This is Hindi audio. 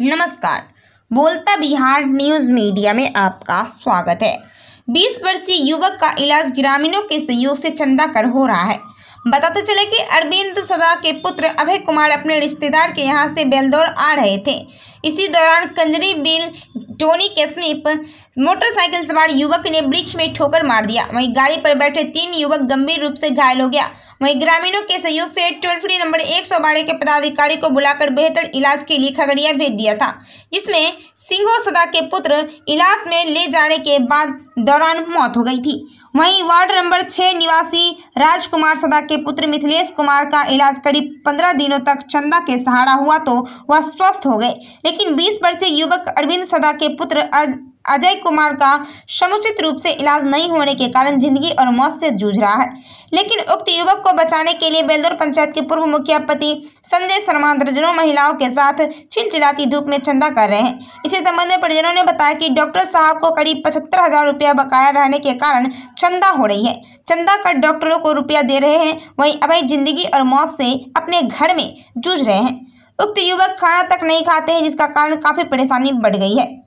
नमस्कार बोलता बिहार न्यूज मीडिया में आपका स्वागत है 20 वर्षीय युवक का इलाज ग्रामीणों के सहयोग से चंदा कर हो रहा है बताते चले कि अरविंद सदा के पुत्र अभय कुमार अपने रिश्तेदार के यहाँ से बेलदौर आ रहे थे इसी दौरान कंजरी बिल टोनी कैसनिप मोटरसाइकिल सवार युवक ने वृक्ष में ठोकर मार दिया वहीं गाड़ी पर बैठे तीन युवक गंभीर रूप से घायल हो गया वहीं ग्रामीणों के सहयोग से टोल फ्री नंबर एक सौ बारह के पदाधिकारी को बुलाकर बेहतर इलाज के लिए खगड़िया भेज दिया था जिसमें सिंहो सदा के पुत्र इलाज में ले जाने के बाद दौरान मौत हो गई थी वहीं वार्ड नंबर छः निवासी राजकुमार सदा के पुत्र मिथिलेश कुमार का इलाज करीब पंद्रह दिनों तक चंदा के सहारा हुआ तो वह स्वस्थ हो गए लेकिन बीस वर्षीय युवक अरविंद सदा के पुत्र अजय कुमार का समुचित रूप से इलाज नहीं होने के कारण जिंदगी और मौत से जूझ रहा है लेकिन उक्त युवक को बचाने के लिए बेलदौर पंचायत के पूर्व मुखिया पति संजय शर्मा दर्जनों महिलाओं के साथ चिलचिलाती धूप में चंदा कर रहे हैं इसी संबंध में परिजनों ने बताया कि डॉक्टर साहब को करीब पचहत्तर हजार रुपया बकाया रहने के कारण चंदा हो रही है चंदा कर डॉक्टरों को रुपया दे रहे हैं वहीं अभय जिंदगी और मौत से अपने घर में जूझ रहे हैं उक्त युवक खाना तक नहीं खाते हैं जिसका कारण काफी परेशानी बढ़ गई है